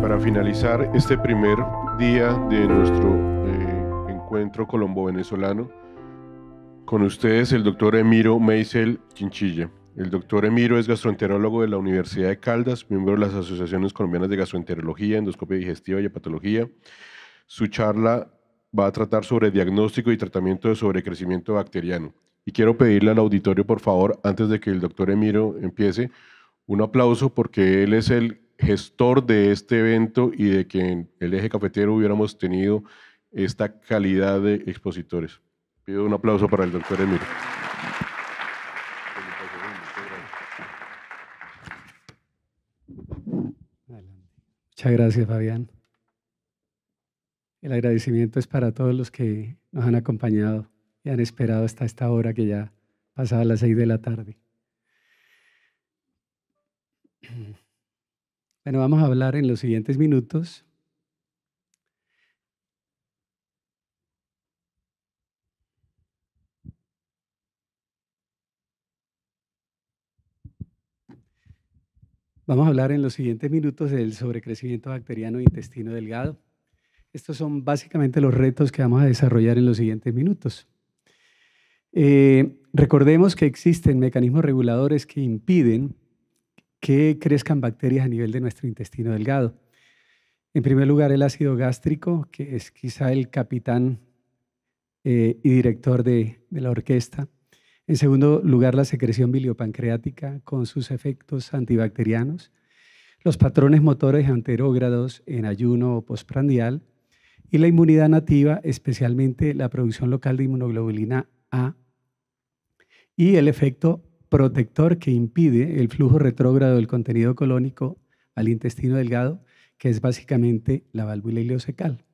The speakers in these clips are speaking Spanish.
para finalizar este primer día de nuestro eh, encuentro colombo-venezolano, con ustedes el doctor Emiro Meisel Chinchilla. El doctor Emiro es gastroenterólogo de la Universidad de Caldas, miembro de las Asociaciones Colombianas de Gastroenterología, Endoscopia Digestiva y Hepatología. Su charla va a tratar sobre diagnóstico y tratamiento de sobrecrecimiento bacteriano. Y quiero pedirle al auditorio, por favor, antes de que el doctor Emiro empiece, un aplauso porque él es el gestor de este evento y de que en el eje cafetero hubiéramos tenido esta calidad de expositores. Pido un aplauso para el doctor Emilio. Muchas gracias, Fabián. El agradecimiento es para todos los que nos han acompañado y han esperado hasta esta hora que ya pasaba las seis de la tarde. Bueno, vamos a hablar en los siguientes minutos. Vamos a hablar en los siguientes minutos del sobrecrecimiento bacteriano e intestino delgado. Estos son básicamente los retos que vamos a desarrollar en los siguientes minutos. Eh, recordemos que existen mecanismos reguladores que impiden que crezcan bacterias a nivel de nuestro intestino delgado. En primer lugar, el ácido gástrico, que es quizá el capitán eh, y director de, la orquesta. En segundo lugar, la secreción biliopancreática con sus efectos antibacterianos, los patrones motores anterógrados en ayuno o postprandial y la inmunidad nativa, especialmente la producción local de inmunoglobulina A y el efecto protector que impide el flujo retrógrado del contenido colónico al intestino delgado, que es básicamente la válvula ileocecal.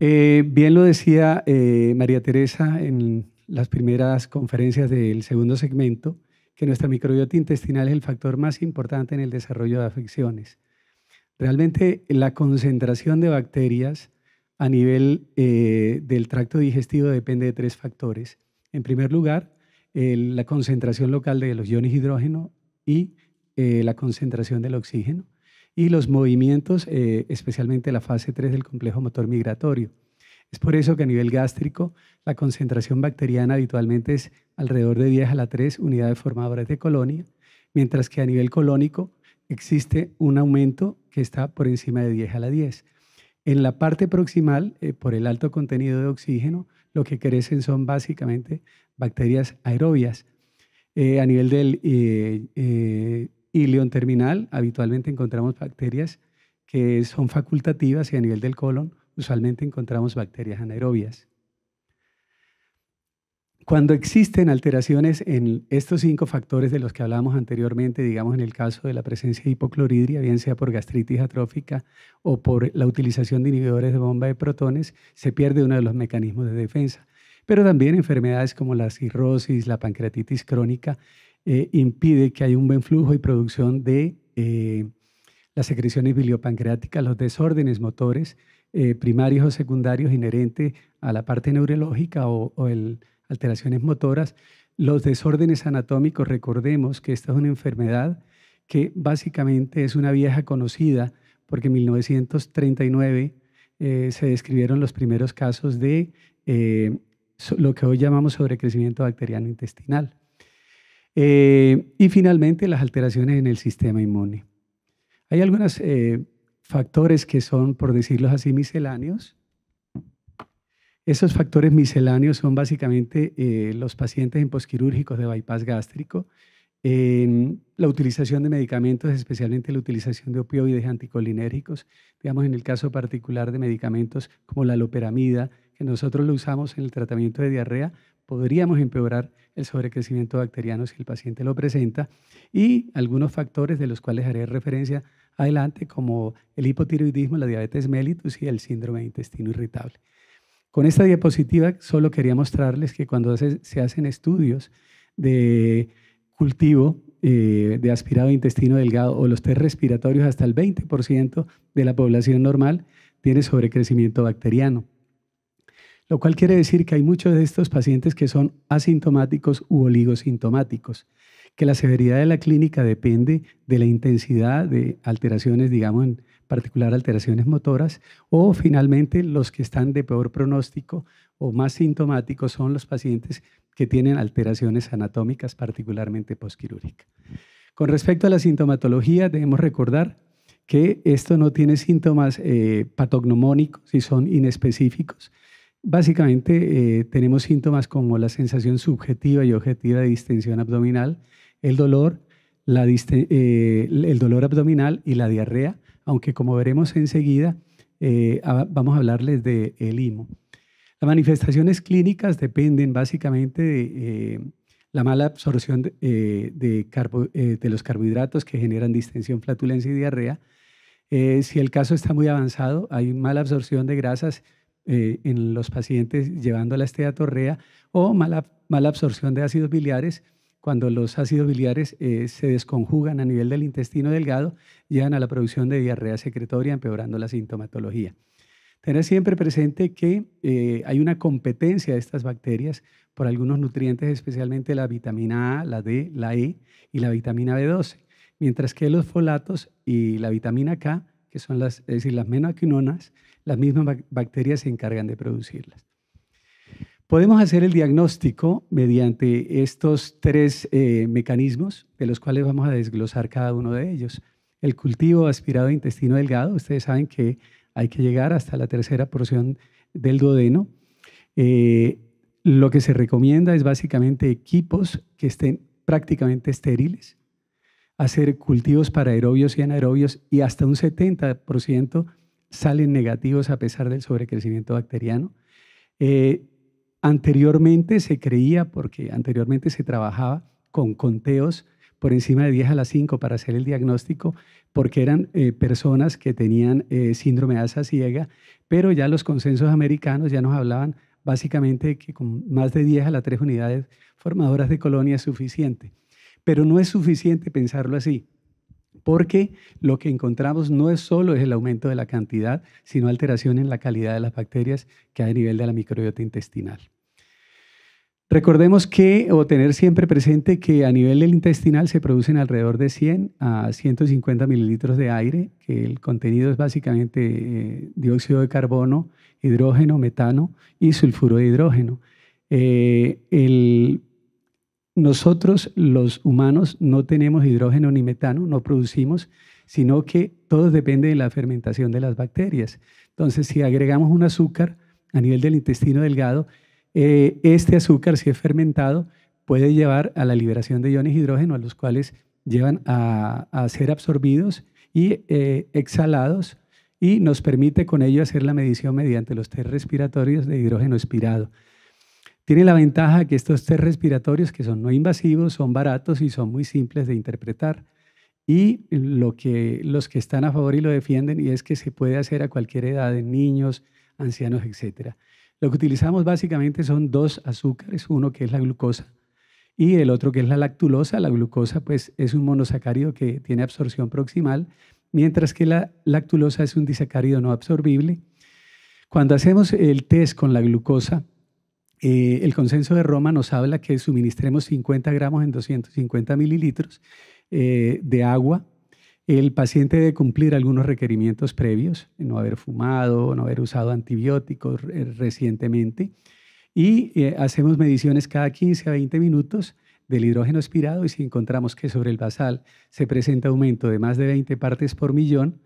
Eh, bien lo decía eh, María Teresa en las primeras conferencias del segundo segmento, que nuestra microbiota intestinal es el factor más importante en el desarrollo de afecciones. Realmente la concentración de bacterias a nivel eh, del tracto digestivo depende de tres factores. En primer lugar, la concentración local de los iones hidrógeno y eh, la concentración del oxígeno y los movimientos, eh, especialmente la fase 3 del complejo motor migratorio. Es por eso que a nivel gástrico la concentración bacteriana habitualmente es alrededor de 10 a la 3 unidades formadoras de colonia, mientras que a nivel colónico existe un aumento que está por encima de 10 a la 10. En la parte proximal, eh, por el alto contenido de oxígeno, lo que crecen son básicamente bacterias aerobias. Eh, a nivel del eh, eh terminal, habitualmente encontramos bacterias que son facultativas y a nivel del colon, usualmente encontramos bacterias anaerobias. Cuando existen alteraciones en estos cinco factores de los que hablamos anteriormente, digamos en el caso de la presencia de hipocloridria, bien sea por gastritis atrófica o por la utilización de inhibidores de bomba de protones, se pierde uno de los mecanismos de defensa pero también enfermedades como la cirrosis, la pancreatitis crónica, eh, impide que haya un buen flujo y producción de eh, las secreciones biliopancreáticas, los desórdenes motores eh, primarios o secundarios inherentes a la parte neurológica o, alteraciones motoras, los desórdenes anatómicos, recordemos que esta es una enfermedad que básicamente es una vieja conocida, porque en 1939 se describieron los primeros casos de lo que hoy llamamos sobrecrecimiento bacteriano intestinal. Eh, y finalmente, las alteraciones en el sistema inmune. Hay algunos eh, factores que son, por decirlo así, misceláneos. Esos factores misceláneos son básicamente eh, los pacientes en posquirúrgicos de bypass gástrico, la utilización de medicamentos, especialmente la utilización de opioides anticolinérgicos, digamos en el caso particular de medicamentos como la loperamida, que nosotros lo usamos en el tratamiento de diarrea, podríamos empeorar el sobrecrecimiento bacteriano si el paciente lo presenta y algunos factores de los cuales haré referencia adelante, como el hipotiroidismo, la diabetes mellitus y el síndrome de intestino irritable. Con esta diapositiva solo quería mostrarles que cuando se hacen estudios de cultivo eh, de aspirado intestino delgado o los test respiratorios, hasta el 20% de la población normal tiene sobrecrecimiento bacteriano lo cual quiere decir que hay muchos de estos pacientes que son asintomáticos u oligosintomáticos, que la severidad de la clínica depende de la intensidad de alteraciones, digamos, en particular alteraciones motoras, o finalmente los que están de peor pronóstico o más sintomáticos son los pacientes que tienen alteraciones anatómicas, particularmente posquirúrgicas. Con respecto a la sintomatología, debemos recordar que esto no tiene síntomas eh, patognomónicos y son inespecíficos, Básicamente eh, tenemos síntomas como la sensación subjetiva y objetiva de distensión abdominal, el dolor, eh, el dolor abdominal y la diarrea, aunque como veremos enseguida, eh, vamos a hablarles de el Las manifestaciones clínicas dependen básicamente de la mala absorción de, los carbohidratos que generan distensión, flatulencia y diarrea. si el caso está muy avanzado, hay mala absorción de grasas, eh, en los pacientes llevando la esteatorrea o mala, absorción de ácidos biliares. Cuando los ácidos biliares eh, se desconjugan a nivel del intestino delgado, llegan a la producción de diarrea secretoria, empeorando la sintomatología. Tener siempre presente que eh, hay una competencia de estas bacterias por algunos nutrientes, especialmente la vitamina A, la D, la E y la vitamina B12, mientras que los folatos y la vitamina K, que son las, es decir, las menaquinonas, las mismas bacterias se encargan de producirlas. Podemos hacer el diagnóstico mediante estos tres eh, mecanismos, de los cuales vamos a desglosar cada uno de ellos. El cultivo aspirado de intestino delgado, ustedes saben que hay que llegar hasta la tercera porción del duodeno. Eh, lo que se recomienda es básicamente equipos que estén prácticamente estériles, hacer cultivos para aerobios y anaerobios y hasta un 70% salen negativos a pesar del sobrecrecimiento bacteriano. Eh, anteriormente se creía, porque anteriormente se trabajaba con conteos por encima de 10 a las 5 para hacer el diagnóstico, porque eran eh, personas que tenían eh, síndrome de asa ciega, pero ya los consensos americanos ya nos hablaban básicamente que con más de 10 a las 3 unidades formadoras de colonia es suficiente. Pero no es suficiente pensarlo así porque lo que encontramos no es solo el aumento de la cantidad, sino alteración en la calidad de las bacterias que hay a nivel de la microbiota intestinal. Recordemos que, o tener siempre presente que a nivel del intestinal se producen alrededor de 100 a 150 mililitros de aire, que el contenido es básicamente eh, dióxido de carbono, hidrógeno, metano y sulfuro de hidrógeno. Eh, el nosotros los humanos no tenemos hidrógeno ni metano, no producimos, sino que todo depende de la fermentación de las bacterias. Entonces, si agregamos un azúcar a nivel del intestino delgado, eh, este azúcar, si es fermentado, puede llevar a la liberación de iones hidrógeno, a los cuales llevan a, ser absorbidos y eh, exhalados y nos permite con ello hacer la medición mediante los test respiratorios de hidrógeno expirado. Tiene la ventaja que estos test respiratorios, que son no invasivos, son baratos y son muy simples de interpretar. Y lo que, los que están a favor y lo defienden, y es que se puede hacer a cualquier edad, en niños, ancianos, etc. Lo que utilizamos básicamente son dos azúcares, uno que es la glucosa y el otro que es la lactulosa. La glucosa pues, es un monosacárido que tiene absorción proximal, mientras que la lactulosa es un disacárido no absorbible. Cuando hacemos el test con la glucosa, eh, el consenso de Roma nos habla que suministremos 50 gramos en 250 mililitros eh, de agua. El paciente debe cumplir algunos requerimientos previos, no haber fumado, no haber usado antibióticos recientemente. Y eh, hacemos mediciones cada 15 a 20 minutos del hidrógeno expirado, y si encontramos que sobre el basal se presenta aumento de más de 20 partes por millón,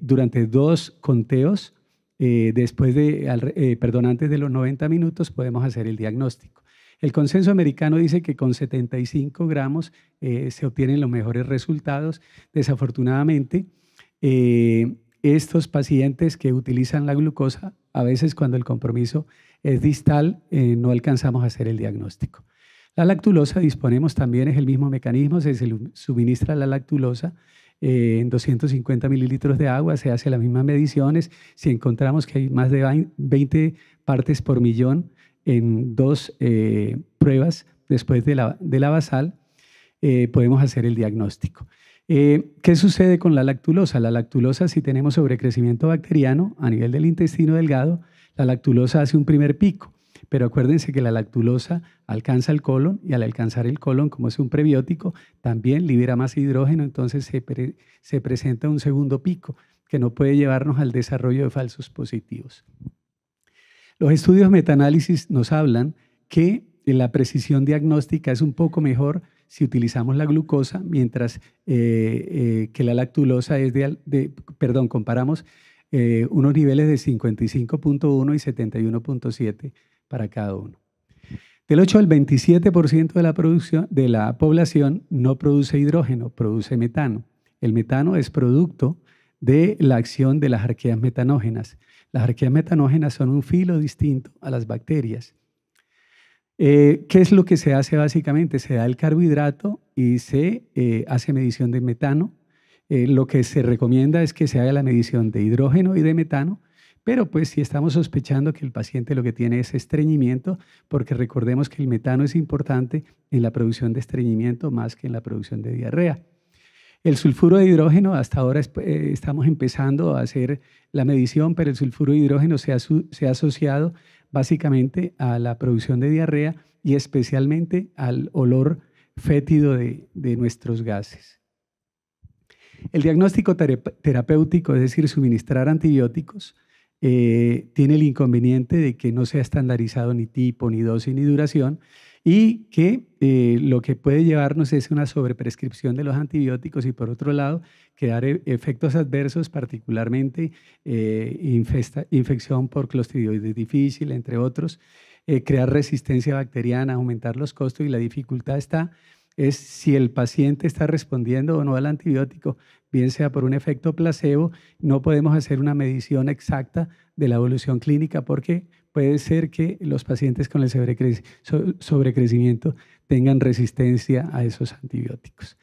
durante dos conteos eh, después de, eh, perdón, antes de los 90 minutos podemos hacer el diagnóstico. El consenso americano dice que con 75 gramos eh, se obtienen los mejores resultados. Desafortunadamente, estos pacientes que utilizan la glucosa, a veces cuando el compromiso es distal, no alcanzamos a hacer el diagnóstico. La lactulosa, disponemos también, es el mismo mecanismo, se suministra la lactulosa eh, en 250 mililitros de agua, se hace las mismas mediciones. Si encontramos que hay más de 20 partes por millón en dos eh, pruebas después de la, basal, eh, podemos hacer el diagnóstico. ¿Qué sucede con la lactulosa? La lactulosa, si tenemos sobrecrecimiento bacteriano a nivel del intestino delgado, la lactulosa hace un primer pico. Pero acuérdense que la lactulosa alcanza el colon y al alcanzar el colon, como es un prebiótico, también libera más hidrógeno, entonces se, presenta un segundo pico que no puede llevarnos al desarrollo de falsos positivos. Los estudios metaanálisis nos hablan que la precisión diagnóstica es un poco mejor si utilizamos la glucosa, mientras eh, eh, que la lactulosa es de, perdón, comparamos eh, unos niveles de 55.1 y 71.7 para cada uno. Del 8 al 27% de la, producción, de la población no produce hidrógeno, produce metano. El metano es producto de la acción de las arqueas metanógenas. Las arqueas metanógenas son un filo distinto a las bacterias. Eh, ¿Qué es lo que se hace básicamente? Se da el carbohidrato y se eh, hace medición de metano. Eh, lo que se recomienda es que se haga la medición de hidrógeno y de metano pero pues si estamos sospechando que el paciente lo que tiene es estreñimiento, porque recordemos que el metano es importante en la producción de estreñimiento más que en la producción de diarrea. El sulfuro de hidrógeno, hasta ahora eh, estamos empezando a hacer la medición, pero el sulfuro de hidrógeno se ha, asociado básicamente a la producción de diarrea y especialmente al olor fétido de, de nuestros gases. El diagnóstico terapéutico, es decir, suministrar antibióticos, eh, tiene el inconveniente de que no sea estandarizado ni tipo, ni dosis, ni duración, y que eh, lo que puede llevarnos es una sobreprescripción de los antibióticos y por otro lado, crear e, efectos adversos, particularmente eh, infección por clostridioides difícil, entre otros, crear resistencia bacteriana, aumentar los costos y la dificultad está es si el paciente está respondiendo o no al antibiótico, bien sea por un efecto placebo, no podemos hacer una medición exacta de la evolución clínica porque puede ser que los pacientes con el sobrecrecimiento tengan resistencia a esos antibióticos.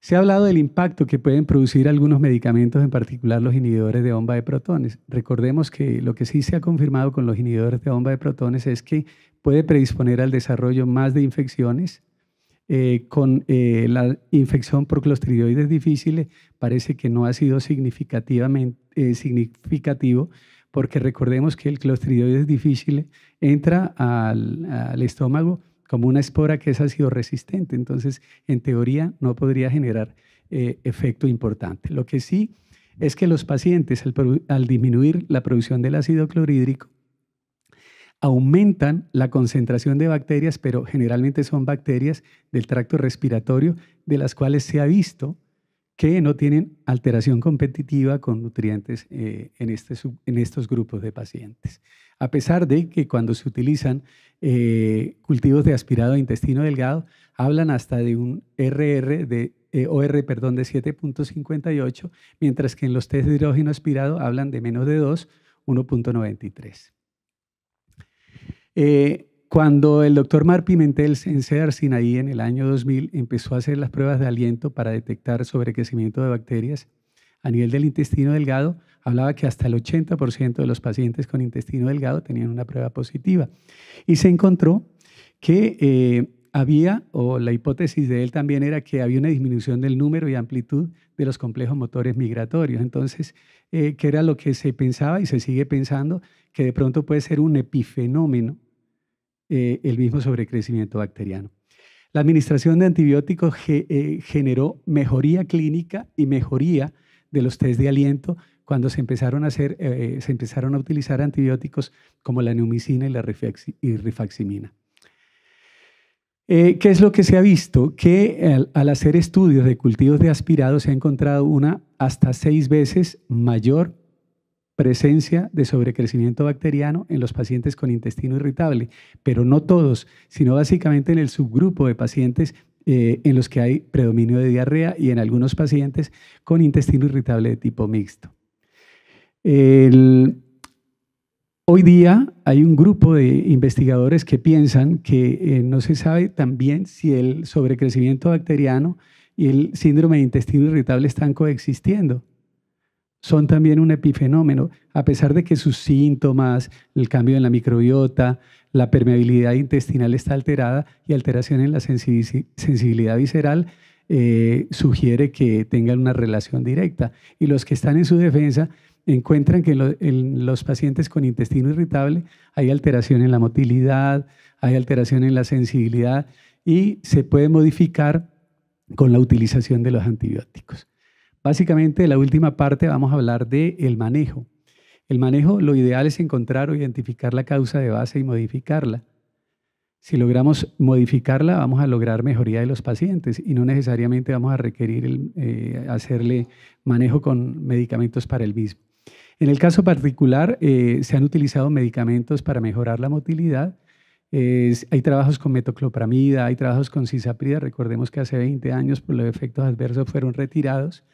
Se ha hablado del impacto que pueden producir algunos medicamentos, en particular los inhibidores de bomba de protones. Recordemos que lo que sí se ha confirmado con los inhibidores de bomba de protones es que puede predisponer al desarrollo más de infecciones, eh, con eh, la infección por clostridioides difíciles parece que no ha sido significativamente, eh, significativo porque recordemos que el clostridioides difícil entra al, estómago como una espora que es ácido resistente, entonces en teoría no podría generar efecto importante. Lo que sí es que los pacientes al disminuir la producción del ácido clorhídrico aumentan la concentración de bacterias, pero generalmente son bacterias del tracto respiratorio, de las cuales se ha visto que no tienen alteración competitiva con nutrientes eh, este en, estos grupos de pacientes. A pesar de que cuando se utilizan eh, cultivos de aspirado de intestino delgado, hablan hasta de un RR de, eh, OR perdón, de 7.58, mientras que en los test de hidrógeno aspirado hablan de menos de 2, 1.93. Eh, cuando el doctor Mar Pimentel en Cedar Sinaí en el año 2000 empezó a hacer las pruebas de aliento para detectar sobrecrecimiento de bacterias a nivel del intestino delgado, hablaba que hasta el 80% de los pacientes con intestino delgado tenían una prueba positiva. Y se encontró que eh, había, o la hipótesis de él también era que había una disminución del número y amplitud de los complejos motores migratorios. Entonces, eh, que era lo que se pensaba y se sigue pensando, que de pronto puede ser un epifenómeno eh, el mismo sobrecrecimiento bacteriano. La administración de antibióticos eh, generó mejoría clínica y mejoría de los test de aliento cuando se empezaron a, hacer, eh, se empezaron a utilizar antibióticos como la neumicina y la rifaximina. ¿Qué es lo que se ha visto? Que al, hacer estudios de cultivos de aspirado se ha encontrado una hasta seis veces mayor presencia de sobrecrecimiento bacteriano en los pacientes con intestino irritable, pero no todos, sino básicamente en el subgrupo de pacientes eh, en los que hay predominio de diarrea y en algunos pacientes con intestino irritable de tipo mixto. hoy día hay un grupo de investigadores que piensan que eh, no se sabe también si el sobrecrecimiento bacteriano y el síndrome de intestino irritable están coexistiendo son también un epifenómeno, a pesar de que sus síntomas, el cambio en la microbiota, la permeabilidad intestinal está alterada y alteración en la sensibilidad visceral eh, sugiere que tengan una relación directa. Y los que están en su defensa encuentran que en los pacientes con intestino irritable hay alteración en la motilidad, hay alteración en la sensibilidad y se puede modificar con la utilización de los antibióticos. Básicamente, la última parte vamos a hablar de el manejo. El manejo, lo ideal es encontrar o identificar la causa de base y modificarla. Si logramos modificarla, vamos a lograr mejoría de los pacientes y no necesariamente vamos a requerir eh, hacerle manejo con medicamentos para el mismo. En el caso particular, eh, se han utilizado medicamentos para mejorar la motilidad. hay trabajos con metoclopramida, hay trabajos con cisaprida. Recordemos que hace 20 años por los efectos adversos fueron retirados.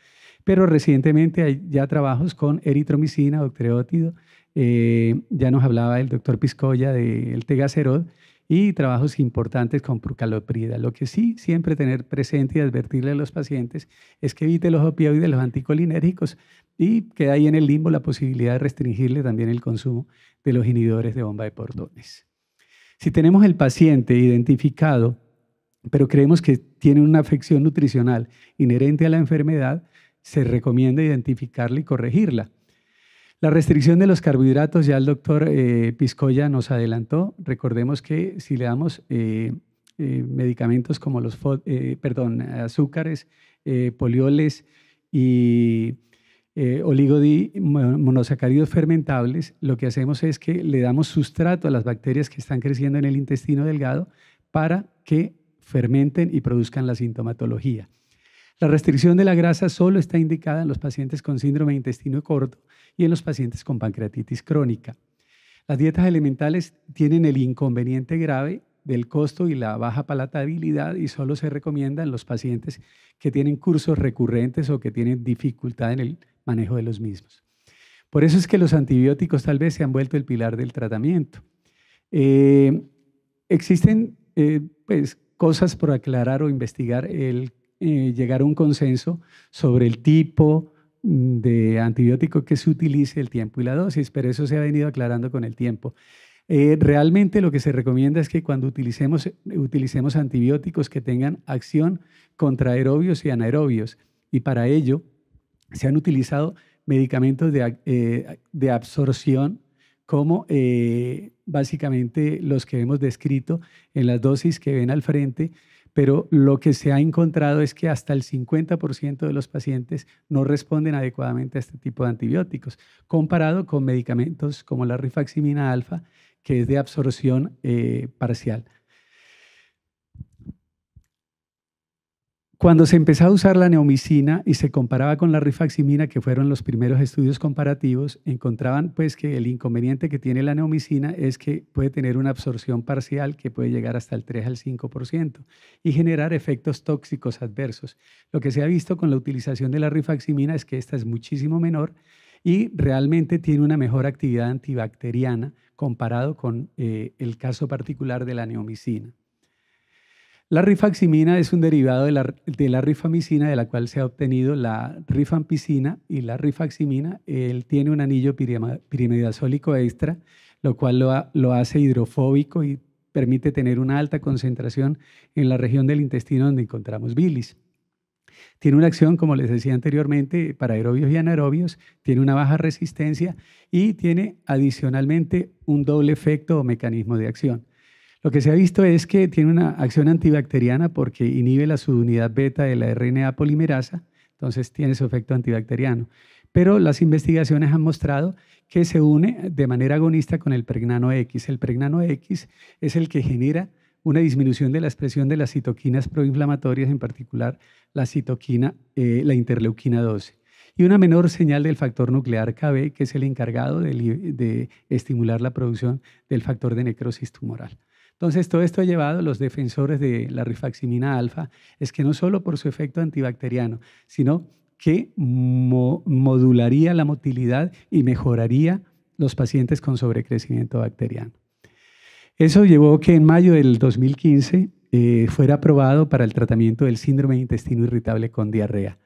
Pero recientemente hay ya trabajos con eritromicina, octreótido, eh, ya nos hablaba el doctor Piscoya del tegacerod y trabajos importantes con prucaloprida. Lo que sí siempre tener presente y advertirle a los pacientes es que evite los opioides, los anticolinérgicos y queda ahí en el limbo la posibilidad de restringirle también el consumo de los inhibidores de bomba de portones. Si tenemos el paciente identificado, pero creemos que tiene una afección nutricional inherente a la enfermedad, se recomienda identificarla y corregirla. La restricción de los carbohidratos, ya el doctor Piscoya eh, nos adelantó. Recordemos que si le damos eh, eh, medicamentos como los perdón, azúcares, polioles y monosacáridos fermentables, lo que hacemos es que le damos sustrato a las bacterias que están creciendo en el intestino delgado para que fermenten y produzcan la sintomatología. La restricción de la grasa solo está indicada en los pacientes con síndrome de intestino corto y en los pacientes con pancreatitis crónica. Las dietas elementales tienen el inconveniente grave del costo y la baja palatabilidad y solo se recomienda en los pacientes que tienen cursos recurrentes o que tienen dificultad en el manejo de los mismos. Por eso es que los antibióticos tal vez se han vuelto el pilar del tratamiento. Eh, existen eh, pues, cosas por aclarar o investigar. El eh, llegar a un consenso sobre el tipo mm, de antibiótico que se utilice, el tiempo y la dosis, pero eso se ha venido aclarando con el tiempo. Eh, realmente lo que se recomienda es que cuando utilicemos, utilicemos antibióticos que tengan acción contra aerobios y anaerobios. Y para ello se han utilizado medicamentos de, eh, de absorción como básicamente los que hemos descrito en las dosis que ven al frente pero lo que se ha encontrado es que hasta el 50% de los pacientes no responden adecuadamente a este tipo de antibióticos, comparado con medicamentos como la rifaximina alfa, que es de absorción eh, parcial. Cuando se empezó a usar la neomicina y se comparaba con la rifaximina, que fueron los primeros estudios comparativos, encontraban pues que el inconveniente que tiene la neomicina es que puede tener una absorción parcial que puede llegar hasta el 3 al 5% y generar efectos tóxicos adversos. Lo que se ha visto con la utilización de la rifaximina es que esta es muchísimo menor y realmente tiene una mejor actividad antibacteriana comparado con eh, el caso particular de la neomicina. La rifaximina es un derivado de la, de rifamicina, de la cual se ha obtenido la rifampicina y la rifaximina. Él tiene un anillo pirimidazólico extra, lo cual lo, lo, hace hidrofóbico y permite tener una alta concentración en la región del intestino donde encontramos bilis. Tiene una acción, como les decía anteriormente, para aerobios y anaerobios, tiene una baja resistencia y tiene adicionalmente un doble efecto o mecanismo de acción. Lo que se ha visto es que tiene una acción antibacteriana porque inhibe la subunidad beta de la RNA polimerasa, entonces tiene su efecto antibacteriano. Pero las investigaciones han mostrado que se une de manera agonista con el pregnano X. El pregnano X es el que genera una disminución de la expresión de las citoquinas proinflamatorias, en particular la citoquina, eh, la interleuquina 12, y una menor señal del factor nuclear KB, que es el encargado de estimular la producción del factor de necrosis tumoral. Entonces, todo esto ha llevado a los defensores de la rifaximina alfa, es que no solo por su efecto antibacteriano, sino que modularía la motilidad y mejoraría los pacientes con sobrecrecimiento bacteriano. Eso llevó que en mayo del 2015 eh, fuera aprobado para el tratamiento del síndrome de intestino irritable con diarrea.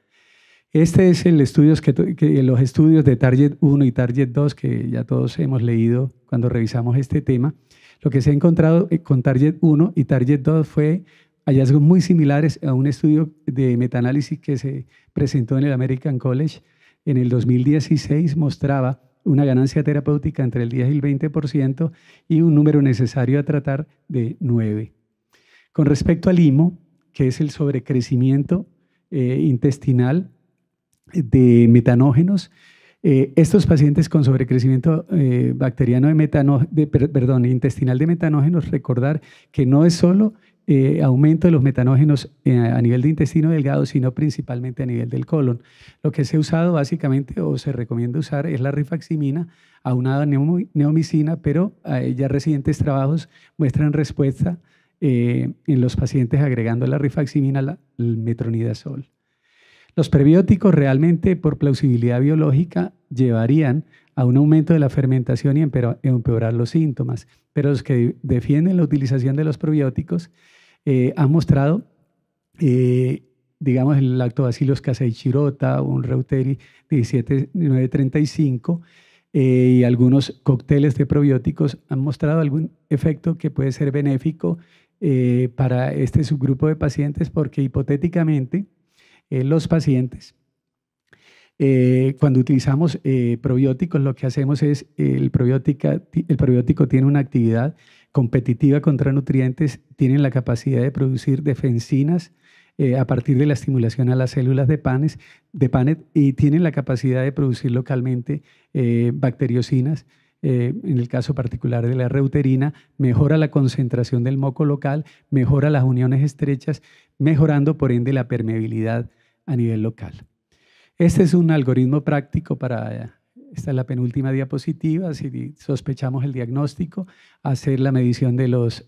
Este es el estudios que, los estudios de Target 1 y Target 2 que ya todos hemos leído cuando revisamos este tema. Lo que se ha encontrado eh, con Target 1 y Target 2 fue hallazgos muy similares a un estudio de metaanálisis que se presentó en el American College en el 2016, mostraba una ganancia terapéutica entre el 10 y el 20% y un número necesario a tratar de 9. Con respecto al IMO, que es el sobrecrecimiento eh, intestinal de metanógenos, eh, estos pacientes con sobrecrecimiento eh, bacteriano de, metano, de, perdón, intestinal de metanógenos, recordar que no es solo eh, aumento de los metanógenos a nivel de intestino delgado, sino principalmente a nivel del colon. Lo que se ha usado básicamente o se recomienda usar es la rifaximina aunada a neomicina, pero ya recientes trabajos muestran respuesta en los pacientes agregando la rifaximina al metronidazol. Los prebióticos realmente por plausibilidad biológica llevarían a un aumento de la fermentación y empeorar los síntomas, pero los que defienden la utilización de los probióticos eh, han mostrado, eh, digamos, el lactobacillus casei chirota, un Reuteri 17935 eh, y algunos cócteles de probióticos han mostrado algún efecto que puede ser benéfico para este subgrupo de pacientes porque hipotéticamente eh, los pacientes. Eh, cuando utilizamos eh, probióticos, lo que hacemos es, el, el probiótico tiene una actividad competitiva contra nutrientes, tienen la capacidad de producir defensinas a partir de la estimulación a las células de, panes, de PANET y tienen la capacidad de producir localmente bacteriocinas. Eh, en el caso particular de la reuterina, mejora la concentración del moco local, mejora las uniones estrechas, mejorando por ende la permeabilidad a nivel local. Este es un algoritmo práctico para, esta es la penúltima diapositiva, si sospechamos el diagnóstico, hacer la medición de,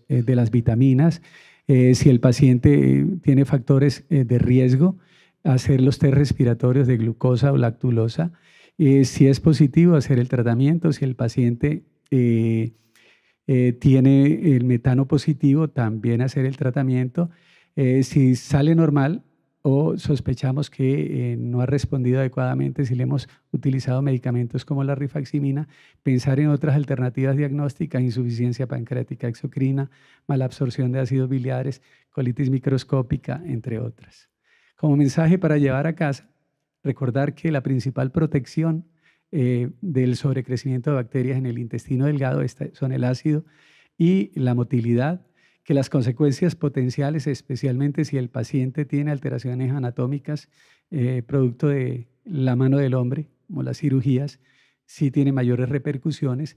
eh, las vitaminas, eh, si el paciente tiene factores de riesgo, hacer los test respiratorios de glucosa o lactulosa, eh, si es positivo hacer el tratamiento, si el paciente eh, eh, tiene el metano positivo, también hacer el tratamiento. si sale normal o sospechamos que no ha respondido adecuadamente, si le hemos utilizado medicamentos como la rifaximina, pensar en otras alternativas diagnósticas, insuficiencia pancreática exocrina, mala absorción de ácidos biliares, colitis microscópica, entre otras. Como mensaje para llevar a casa, recordar que la principal protección eh, del sobrecrecimiento de bacterias en el intestino delgado son el ácido y la motilidad, que las consecuencias potenciales, especialmente si el paciente tiene alteraciones anatómicas eh, producto de la mano del hombre, como las cirugías, sí tiene mayores repercusiones,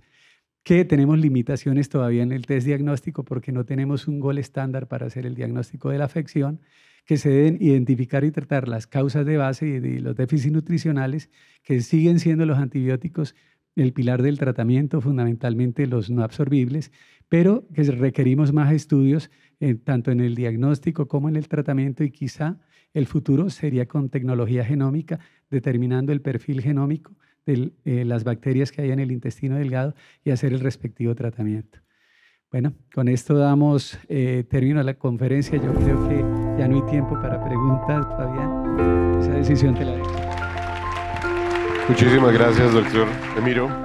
que tenemos limitaciones todavía en el test diagnóstico porque no tenemos un gol estándar para hacer el diagnóstico de la afección que se deben identificar y tratar las causas de base y de los déficits nutricionales, que siguen siendo los antibióticos el pilar del tratamiento, fundamentalmente los no absorbibles, pero que requerimos más estudios eh, tanto en el diagnóstico como en el tratamiento y quizá el futuro sería con tecnología genómica, determinando el perfil genómico de eh, las bacterias que hay en el intestino delgado y hacer el respectivo tratamiento. Bueno, con esto damos eh, término a la conferencia. Yo creo que... Ya no hay tiempo para preguntas, Fabián. Esa decisión te la dejo. Muchísimas gracias, doctor Emiro.